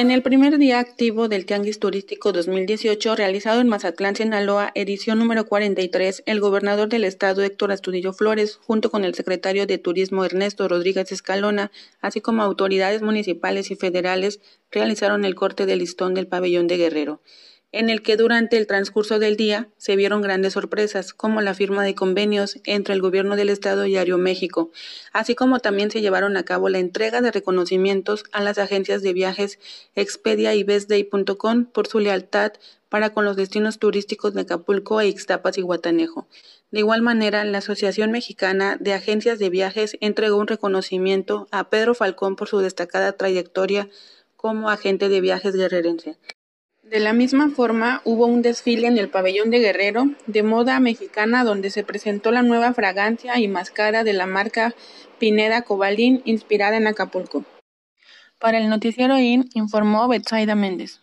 En el primer día activo del Tianguis Turístico 2018 realizado en Mazatlán, Sinaloa, edición número 43, el gobernador del estado Héctor Astudillo Flores, junto con el secretario de Turismo Ernesto Rodríguez Escalona, así como autoridades municipales y federales, realizaron el corte del listón del pabellón de Guerrero en el que durante el transcurso del día se vieron grandes sorpresas, como la firma de convenios entre el Gobierno del Estado y Aeroméxico, así como también se llevaron a cabo la entrega de reconocimientos a las agencias de viajes Expedia y Bestday.com por su lealtad para con los destinos turísticos de Acapulco e Ixtapas y Guatanejo. De igual manera, la Asociación Mexicana de Agencias de Viajes entregó un reconocimiento a Pedro Falcón por su destacada trayectoria como agente de viajes guerrerense. De la misma forma, hubo un desfile en el pabellón de Guerrero de moda mexicana donde se presentó la nueva fragancia y máscara de la marca Pineda Cobalín inspirada en Acapulco. Para el noticiero IN informó Betsaida Méndez.